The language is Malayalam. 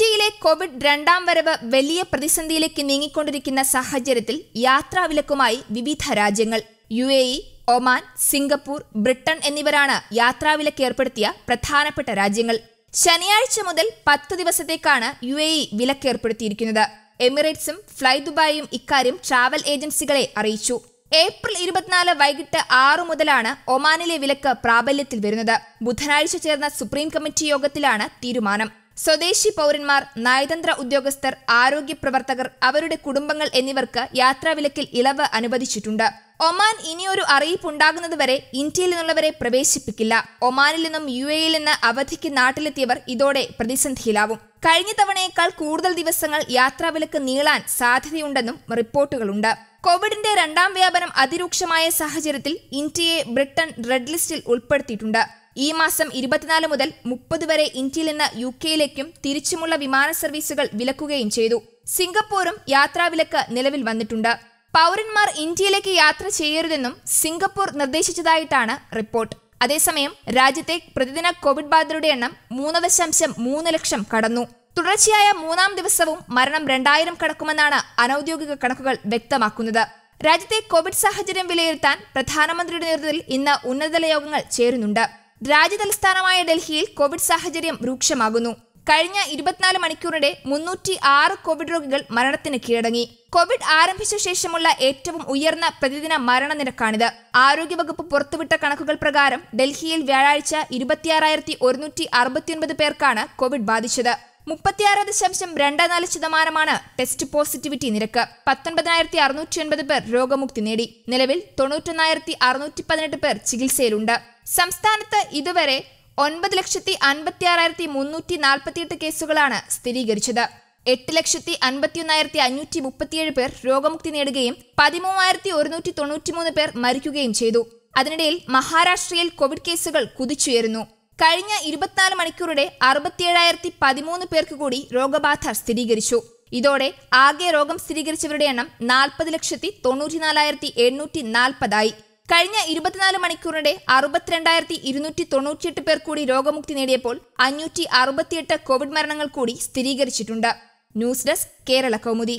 ഇന്ത്യയിലെ കോവിഡ് രണ്ടാം വരവ് വലിയ പ്രതിസന്ധിയിലേക്ക് നീങ്ങിക്കൊണ്ടിരിക്കുന്ന സാഹചര്യത്തിൽ യാത്രാവിലക്കുമായി വിവിധ രാജ്യങ്ങൾ U A E Oman Singapore Britain എന്നിവരാണ് യാത്രാവിലക്ക് ഏർപ്പെടുത്തിയ പ്രധാനപ്പെട്ട രാജ്യങ്ങൾ ശനിയാഴ്ച മുതൽ പത്ത് ദിവസത്തേക്കാണ് യു എ ഇ ഏർപ്പെടുത്തിയിരിക്കുന്നത് എമിറേറ്റ്സും ഫ്ലൈ ദുബായും ഇക്കാര്യം ട്രാവൽ ഏജൻസികളെ അറിയിച്ചു ഏപ്രിൽ ഇരുപത്തിനാല് വൈകിട്ട് ആറു മുതലാണ് ഒമാനിലെ വിലക്ക് പ്രാബല്യത്തിൽ വരുന്നത് ബുധനാഴ്ച ചേർന്ന സുപ്രീം കമ്മിറ്റി യോഗത്തിലാണ് തീരുമാനം സ്വദേശി പൗരന്മാർ നയതന്ത്ര ഉദ്യോഗസ്ഥർ ആരോഗ്യ പ്രവർത്തകർ അവരുടെ കുടുംബങ്ങൾ എന്നിവർക്ക് യാത്രാവിലക്കിൽ ഇളവ് അനുവദിച്ചിട്ടുണ്ട് ഒമാൻ ഇനിയൊരു ഉണ്ടാകുന്നതുവരെ ഇന്ത്യയിൽ നിന്നുള്ളവരെ പ്രവേശിപ്പിക്കില്ല ഒമാനിൽ നിന്നും യു എയിൽ നിന്ന് അവധിക്ക് നാട്ടിലെത്തിയവർ ഇതോടെ പ്രതിസന്ധിയിലാവും കഴിഞ്ഞ തവണയേക്കാൾ കൂടുതൽ ദിവസങ്ങൾ യാത്രാവിലക്ക് നീളാൻ സാധ്യതയുണ്ടെന്നും റിപ്പോർട്ടുകളുണ്ട് കോവിഡിന്റെ രണ്ടാം വ്യാപനം അതിരൂക്ഷമായ സാഹചര്യത്തിൽ ഇന്ത്യയെ ബ്രിട്ടൻ റെഡ് ലിസ്റ്റിൽ ഉൾപ്പെടുത്തിയിട്ടുണ്ട് ഈ മാസം ഇരുപത്തിനാല് മുതൽ മുപ്പത് വരെ ഇന്ത്യയിൽ നിന്ന് യു കെയിലേക്കും തിരിച്ചുമുള്ള വിമാന സർവീസുകൾ വിലക്കുകയും ചെയ്തു സിംഗപ്പൂരും യാത്രാവിലക്ക് നിലവിൽ വന്നിട്ടുണ്ട് പൗരന്മാർ ഇന്ത്യയിലേക്ക് യാത്ര ചെയ്യരുതെന്നും സിംഗപ്പൂർ നിർദ്ദേശിച്ചതായിട്ടാണ് റിപ്പോർട്ട് അതേസമയം രാജ്യത്തെ പ്രതിദിന കോവിഡ് ബാധിതരുടെ എണ്ണം മൂന്ന് ദശാംശം മൂന്ന് ലക്ഷം കടന്നു തുടർച്ചയായ മൂന്നാം ദിവസവും മരണം രണ്ടായിരം കടക്കുമെന്നാണ് അനൌദ്യോഗിക കണക്കുകൾ വ്യക്തമാക്കുന്നത് രാജ്യത്തെ കോവിഡ് സാഹചര്യം വിലയിരുത്താൻ പ്രധാനമന്ത്രിയുടെ നേതൃത്വത്തിൽ ഇന്ന് ഉന്നതതല യോഗങ്ങൾ ചേരുന്നുണ്ട് രാജ്യതലസ്ഥാനമായ ഡൽഹിയിൽ കോവിഡ് സാഹചര്യം രൂക്ഷമാകുന്നു കഴിഞ്ഞ ഇരുപത്തിനാല് മണിക്കൂറിടെ മുന്നൂറ്റി ആറ് കോവിഡ് രോഗികൾ മരണത്തിന് കീഴടങ്ങി കോവിഡ് ആരംഭിച്ച ശേഷമുള്ള ഏറ്റവും ഉയർന്ന പ്രതിദിന മരണനിരക്കാണിത് ആരോഗ്യവകുപ്പ് പുറത്തുവിട്ട കണക്കുകൾ പ്രകാരം ഡൽഹിയിൽ വ്യാഴാഴ്ച ഇരുപത്തിയാറായിരത്തി ഒരുന്നൂറ്റി അറുപത്തിയൊൻപത് പേർക്കാണ് കോവിഡ് ബാധിച്ചത് മുപ്പത്തിയാറ് ദശാംശം രണ്ട് നാല് ശതമാനമാണ് ടെസ്റ്റ് പോസിറ്റിവിറ്റി നിരക്ക് പത്തൊൻപതിനായിരത്തി അറുന്നൂറ്റി ഒൻപത് പേർ രോഗമുക്തി നേടി നിലവിൽ തൊണ്ണൂറ്റൊന്നായിരത്തി അറുന്നൂറ്റി പതിനെട്ട് പേർ ചികിത്സയിലുണ്ട് സംസ്ഥാനത്ത് ഇതുവരെ ഒൻപത് ലക്ഷത്തി അൻപത്തി ആറായിരത്തി മുന്നൂറ്റി നാൽപ്പത്തിയെട്ട് കേസുകളാണ് സ്ഥിരീകരിച്ചത് എട്ട് ലക്ഷത്തി അൻപത്തിയൊന്നായിരത്തി അഞ്ഞൂറ്റി മുപ്പത്തിയേഴ് പേർ രോഗമുക്തി നേടുകയും പതിമൂവായിരത്തി ഒരുന്നൂറ്റി തൊണ്ണൂറ്റിമൂന്ന് പേർ മരിക്കുകയും ചെയ്തു അതിനിടയിൽ മഹാരാഷ്ട്രയിൽ കോവിഡ് കേസുകൾ കുതിച്ചുയരുന്നു കഴിഞ്ഞ ഇരുപത്തിനാല് മണിക്കൂറിടെ അറുപത്തിയേഴായിരത്തി പതിമൂന്ന് പേർക്ക് കൂടി രോഗബാധ സ്ഥിരീകരിച്ചു ഇതോടെ ആകെ രോഗം സ്ഥിരീകരിച്ചവരുടെ എണ്ണം നാൽപ്പത് ലക്ഷത്തി തൊണ്ണൂറ്റിനാലായിരത്തി എണ്ണൂറ്റി നാൽപ്പതായി കഴിഞ്ഞ ഇരുപത്തിനാല് മണിക്കൂറിനിടെ അറുപത്തിരണ്ടായിരത്തി ഇരുന്നൂറ്റി തൊണ്ണൂറ്റിയെട്ട് പേർ കൂടി രോഗമുക്തി നേടിയപ്പോൾ അഞ്ഞൂറ്റി അറുപത്തിയെട്ട് കോവിഡ് മരണങ്ങൾ കൂടി സ്ഥിരീകരിച്ചിട്ടുണ്ട് ന്യൂസ് ഡെസ്ക് കേരള കൗമുദി